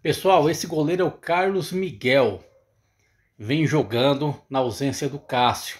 Pessoal, esse goleiro é o Carlos Miguel. Vem jogando na ausência do Cássio.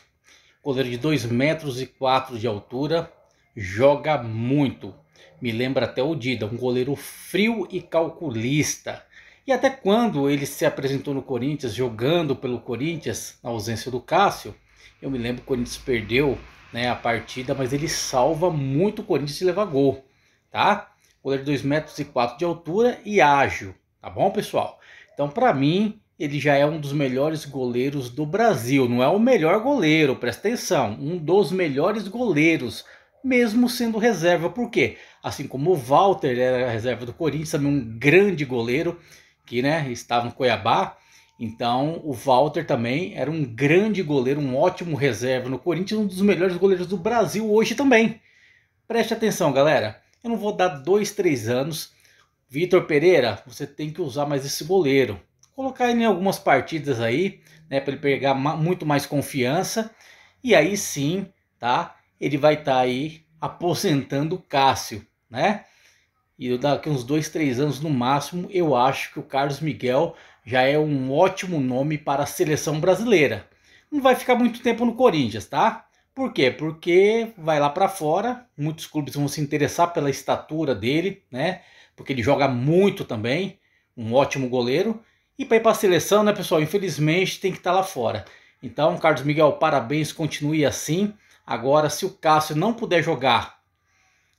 Goleiro de 2 metros e 4 de altura, joga muito. Me lembra até o Dida, um goleiro frio e calculista. E até quando ele se apresentou no Corinthians, jogando pelo Corinthians, na ausência do Cássio, eu me lembro que o Corinthians perdeu né, a partida, mas ele salva muito o Corinthians de levar gol, tá? Goleiro de 2 metros e 4 de altura e ágil. Tá bom, pessoal? Então, para mim, ele já é um dos melhores goleiros do Brasil. Não é o melhor goleiro, presta atenção. Um dos melhores goleiros, mesmo sendo reserva. Por quê? Assim como o Walter era reserva do Corinthians, também um grande goleiro que né, estava no Cuiabá. Então, o Walter também era um grande goleiro, um ótimo reserva no Corinthians, um dos melhores goleiros do Brasil hoje também. Preste atenção, galera. Eu não vou dar dois, três anos Vitor Pereira, você tem que usar mais esse goleiro. Colocar ele em algumas partidas aí, né, para ele pegar ma muito mais confiança. E aí sim, tá? Ele vai estar tá aí aposentando o Cássio, né? E daqui uns dois, três anos no máximo, eu acho que o Carlos Miguel já é um ótimo nome para a seleção brasileira. Não vai ficar muito tempo no Corinthians, tá? Por quê? Porque vai lá para fora, muitos clubes vão se interessar pela estatura dele, né? porque ele joga muito também, um ótimo goleiro. E para ir para a seleção, né, pessoal? Infelizmente tem que estar tá lá fora. Então, Carlos Miguel, parabéns, continue assim. Agora, se o Cássio não puder jogar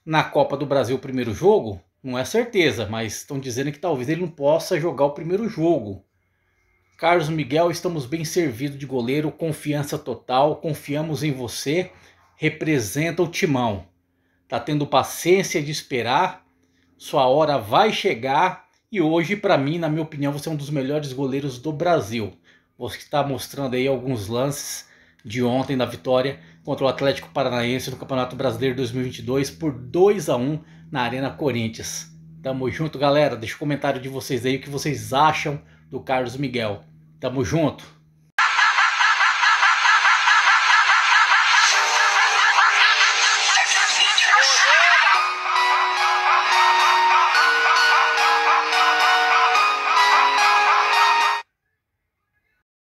na Copa do Brasil o primeiro jogo, não é certeza, mas estão dizendo que talvez ele não possa jogar o primeiro jogo. Carlos Miguel, estamos bem servidos de goleiro, confiança total, confiamos em você, representa o timão. Tá tendo paciência de esperar sua hora vai chegar e hoje, para mim, na minha opinião, você é um dos melhores goleiros do Brasil. Você está mostrando aí alguns lances de ontem na vitória contra o Atlético Paranaense no Campeonato Brasileiro 2022 por 2 a 1 na Arena Corinthians. Tamo junto, galera. Deixa o um comentário de vocês aí o que vocês acham do Carlos Miguel. Tamo junto.